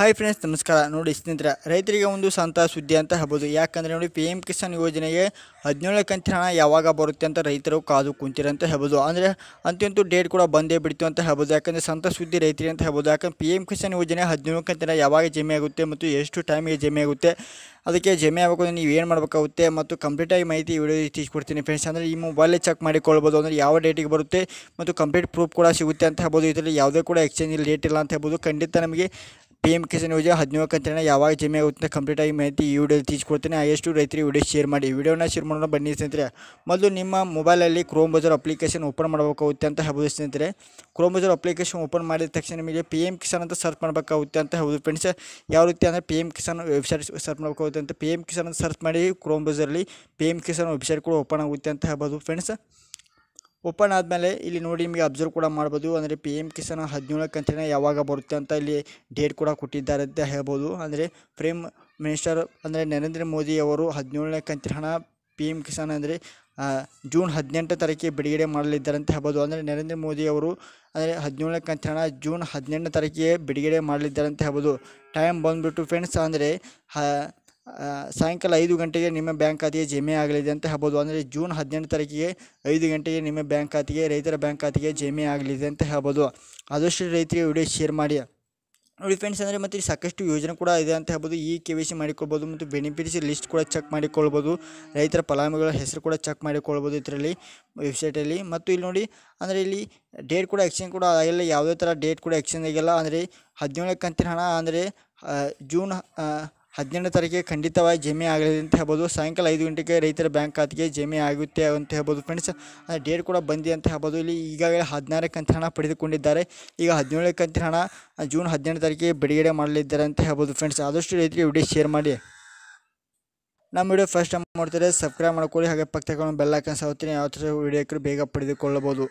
hi friends ನಮಸ್ಕಾರ ನೋಡಿ ಸ್ನೇಹಿತರೆ ರೈತರಿಗೆ ಒಂದು ಸಂತಾ ಶುದ್ಧ ಅಂತ ಹೇಳ್ಬಹುದು ಯಾಕಂದ್ರೆ ನೋಡಿ ಪಿಎಂ ಕಿಸಾನ್ ಯೋಜನಿಗೆ 17 ಕಂತಿನ ಯಾವಾಗ ಬರುತ್ತೆ ಅಂತ ರೈತರು ಕಾದು ಕುಂತಿರ ಅಂತ ಹೇಳ್ಬಹುದು ಆಂದ್ರೆ ಅಂತಿಮ ತು ಡೇಟ್ ಕೂಡ bande ಬಿಡ್ತೀ ಅಂತ ಹೇಳ್ಬಹುದು ಯಾಕಂದ್ರೆ ಸಂತಾ ಶುದ್ಧ ರೈತರಿಗೆ ಅಂತ ಹೇಳ್ಬಹುದು ಯಾಕಂದ್ರೆ ಪಿಎಂ ಕಿಸಾನ್ ಯೋಜನೆ 17 ಕಂತಿನ ಯಾವಾಗ ಜಮೆ ಆಗುತ್ತೆ ಮತ್ತು ಎಷ್ಟು ಟೈಮ್ಗೆ ಜಮೆ ಆಗುತ್ತೆ ಅದಕ್ಕೆ ಜಮೆ ಆಗಬೇಕು ಅಂದ್ರೆ ನೀವು ಏನು ಮಾಡಬೇಕಾಗುತ್ತೆ ಮತ್ತು ಕಂಪ್ಲೀಟ್ ಆಗಿ ಮಾಹಿತಿ ವಿಡಿಯೋ ಇಷ್ಟಿಸ್ಕೊಡ್ತೀನಿ ಫ್ರೆಂಡ್ಸ್ ಆಂದ್ರೆ ಈ ಮೊಬೈಲ್ ಚೆಕ್ ಮಾಡಿಕೊಳ್ಳಬಹುದು ಆಂದ್ರೆ ಯಾವ ಡೇಟ್ಗೆ ಬರುತ್ತೆ ಮತ್ತು ಕಂಪ್ಲೀಟ್ ಪ್ರೂಫ್ ಕೂಡ ಸಿಗುತ್ತೆ ಅಂತ ಹೇಳ್ಬಹುದು ಇದರಲ್ಲಿ ಯಾವುದೇ ಕೂಡ ಎಕ್ಸ್ಚೇಂಜ್ ರೇಟ್ ಇಲ್ಲ ಅಂತ ಹೇಳ್ಬಹುದು ಖಂಡಿತ ನಮಗೆ ಪಿ ಎಮ್ ಕಿಸಾನ್ ಯೋಜನೆ ಹದಿನೇಳು ಯಾವಾಗ ಜಮೆ ಆಗುತ್ತೆ ಕಂಪ್ಲೀಟ್ ಆಗಿ ಮಾಹಿತಿ ಈ ವಿಡಿಯೋ ತಿಳಿಸ್ಕೊಡ್ತೀನಿ ಎಷ್ಟು ರೈತರಿಗೆ ವಿಡಿಯೋ ಶೇರ್ ಮಾಡಿ ವಿಡಿಯೋನ ಶೇರ್ ಮಾಡೋಣ ಬನ್ನಿ ಸ್ನೇಹಿತರೆ ಮೊದಲು ನಿಮ್ಮ ಮೊಬೈಲಲ್ಲಿ ಕ್ರೋಮ್ ಬ್ರೌಸರ್ ಅಪ್ಲಿಕೇಶನ್ ಓಪನ್ ಮಾಡಬೇಕಾಗುತ್ತೆ ಅಂತ ಹೇಳ್ಬೋದು ಸ್ನೇಹಿತರೆ ಕ್ರೋಮ್ ಬ್ರೌಸರ್ ಅಪ್ಲಿಕೇಶನ್ ಓಪನ್ ಮಾಡಿದ ತಕ್ಷಣ ನಿಮಗೆ ಪಿ ಎಮ್ ಕಿಸಾನ್ ಅಂತ ಸರ್ಚ್ ಮಾಡಬೇಕಾಗುತ್ತೆ ಅಂತ ಹೇಳ್ಬೋದು ಫ್ರೆಂಡ್ಸ್ ಯಾವ ರೀತಿ ಅಂದರೆ P M Kisan website search ಮಾಡಬೇಕಾಗುತ್ತೆ ಅಂತ ಪಿ ಎಮ್ ಕಿಸಾನ್ ಅಂತ ಸರ್ಚ್ ಮಾಡಿ ಕ್ರೋಮ್ ಬ್ರೌಸರಲ್ಲಿ ಪಿ ಎಮ್ ಕಿಸಾನ್ ವೆಬ್ಸೈಟ್ ಕೂಡ ಓಪನ್ ಆಗುತ್ತೆ ಅಂತ ಹೇಳ್ಬೋದು ಫ್ರೆಂಡ್ಸ್ ಓಪನ್ ಆದಮೇಲೆ ಇಲ್ಲಿ ನೋಡಿ ನಿಮಗೆ ಅಬ್ಸರ್ವ್ ಕೂಡ ಮಾಡ್ಬೋದು ಅಂದರೆ ಪಿ ಎಮ್ ಕಿಸಾನ್ ಹದಿನೇಳು ಕಂತಿನ ಯಾವಾಗ ಬರುತ್ತೆ ಅಂತ ಇಲ್ಲಿ ಡೇಟ್ ಕೂಡ ಕೊಟ್ಟಿದ್ದಾರೆ ಅಂತ ಹೇಳ್ಬೋದು ಅಂದರೆ ಪ್ರೇಮ್ ಮಿನಿಸ್ಟರ್ ಅಂದರೆ ನರೇಂದ್ರ ಮೋದಿ ಅವರು ಹದಿನೇಳನೇ ಕಂತಿನ ಹಣ ಪಿ ಎಮ್ ಕಿಸಾನ್ ಅಂದರೆ ಜೂನ್ ಹದಿನೆಂಟು ತಾರೀಕಿಗೆ ಬಿಡುಗಡೆ ಮಾಡಲಿದ್ದಾರೆ ಅಂತ ಹೇಳ್ಬೋದು ಅಂದರೆ ನರೇಂದ್ರ ಮೋದಿ ಅವರು ಅಂದರೆ ಹದಿನೇಳನೇ ಕಂತಿನ ಹಣ ಜೂನ್ ಹದಿನೆಂಟನೇ ತಾರೀಕಿಗೆ ಬಿಡುಗಡೆ ಮಾಡಲಿದ್ದಾರೆ ಅಂತ ಹೇಳ್ಬೋದು ಟೈಮ್ ಬಂದುಬಿಟ್ಟು ಫ್ರೆಂಡ್ಸ್ ಅಂದರೆ ಹ ಸಾಯಂಕಾಲ ಐದು ಗಂಟೆಗೆ ನಿಮ್ಮ ಬ್ಯಾಂಕ್ ಖಾತೆಗೆ ಜಮೆ ಆಗಲಿದೆ ಅಂತ ಹೇಳ್ಬೋದು ಅಂದರೆ ಜೂನ್ ಹದಿನೆಂಟು ತಾರೀಕಿಗೆ ಐದು ಗಂಟೆಗೆ ನಿಮ್ಮ ಬ್ಯಾಂಕ್ ಖಾತೆಗೆ ರೈತರ ಬ್ಯಾಂಕ್ ಖಾತೆಗೆ ಜಮೆ ಆಗಲಿದೆ ಅಂತ ಹೇಳ್ಬೋದು ಆದಷ್ಟು ರೈತರಿಗೆ ವಿಡಿಯೋ ಶೇರ್ ಮಾಡಿ ನೋಡಿ ಫ್ರೆಂಡ್ಸ್ ಅಂದರೆ ಮತ್ತು ಸಾಕಷ್ಟು ಯೋಜನೆ ಕೂಡ ಇದೆ ಅಂತ ಹೇಳ್ಬೋದು ಈ ಕೆ ವಿ ಸಿ ಮಾಡಿಕೊಳ್ಬೋದು ಮತ್ತು ಬೆನಿಫಿಟ್ಸ್ ಲಿಸ್ಟ್ ಕೂಡ ಚೆಕ್ ಮಾಡಿಕೊಳ್ಬೋದು ರೈತರ ಫಲಾನುಭವಿಗಳ ಹೆಸರು ಕೂಡ ಚೆಕ್ ಮಾಡಿಕೊಳ್ಬೋದು ಇದರಲ್ಲಿ ವೆಬ್ಸೈಟಲ್ಲಿ ಮತ್ತು ಇಲ್ಲಿ ನೋಡಿ ಅಂದರೆ ಇಲ್ಲಿ ಡೇಟ್ ಕೂಡ ಎಕ್ಸ್ಚೇಂಜ್ ಕೂಡ ಆಗಿಲ್ಲ ಯಾವುದೇ ಥರ ಡೇಟ್ ಕೂಡ ಎಕ್ಸ್ಚೇಂಜ್ ಆಗಿಲ್ಲ ಅಂದರೆ ಹದಿನೇಳಕ್ಕೆ ಕಂತಿನ ಹಣ ಅಂದರೆ ಜೂನ್ ಹದಿನೆಂಟನೇ ತಾರೀಕಿಗೆ ಖಂಡಿತವಾಗಿ ಜಮೆ ಆಗಲಿದೆ ಅಂತ ಹೇಳ್ಬೋದು ಸಾಯಂಕಾಲ ಐದು ಗಂಟೆಗೆ ರೈತರ ಬ್ಯಾಂಕ್ ಖಾತೆಗೆ ಜಮೆ ಆಗುತ್ತೆ ಅಂತ ಹೇಳ್ಬೋದು ಫ್ರೆಂಡ್ಸ್ ಡೇಟ್ ಕೂಡ ಬಂದಿ ಅಂತ ಹೇಳ್ಬೋದು ಇಲ್ಲಿ ಈಗಾಗಲೇ ಹದಿನಾರು ಕಂತಿನ ಹಣ ಪಡೆದುಕೊಂಡಿದ್ದಾರೆ ಈಗ ಹದಿನೇಳಕ್ಕೆ ಕಂತಿನ ಹಣ ಜೂನ್ ಹದಿನೆಂಟು ತಾರೀಕಿಗೆ ಬಿಡುಗಡೆ ಮಾಡಲಿದ್ದಾರೆ ಅಂತ ಹೇಳ್ಬೋದು ಫ್ರೆಂಡ್ಸ್ ಆದಷ್ಟು ರೈತರಿಗೆ ವಿಡಿಯೋ ಶೇರ್ ಮಾಡಿ ನಮ್ಮ ವಿಡಿಯೋ ಫಸ್ಟ್ ಟೈಮ್ ನೋಡ್ತಾರೆ ಸಬ್ಸ್ಕ್ರೈಬ್ ಮಾಡ್ಕೊಳ್ಳಿ ಹಾಗೆ ಪಕ್ಕ ಬೆಲ್ಲ ಕನ್ಸ್ ಆಗುತ್ತೀನಿ ಯಾವ ಥರ ವಿಡಿಯೋಕ್ಕೂ ಬೇಗ ಪಡೆದುಕೊಳ್ಳಬಹುದು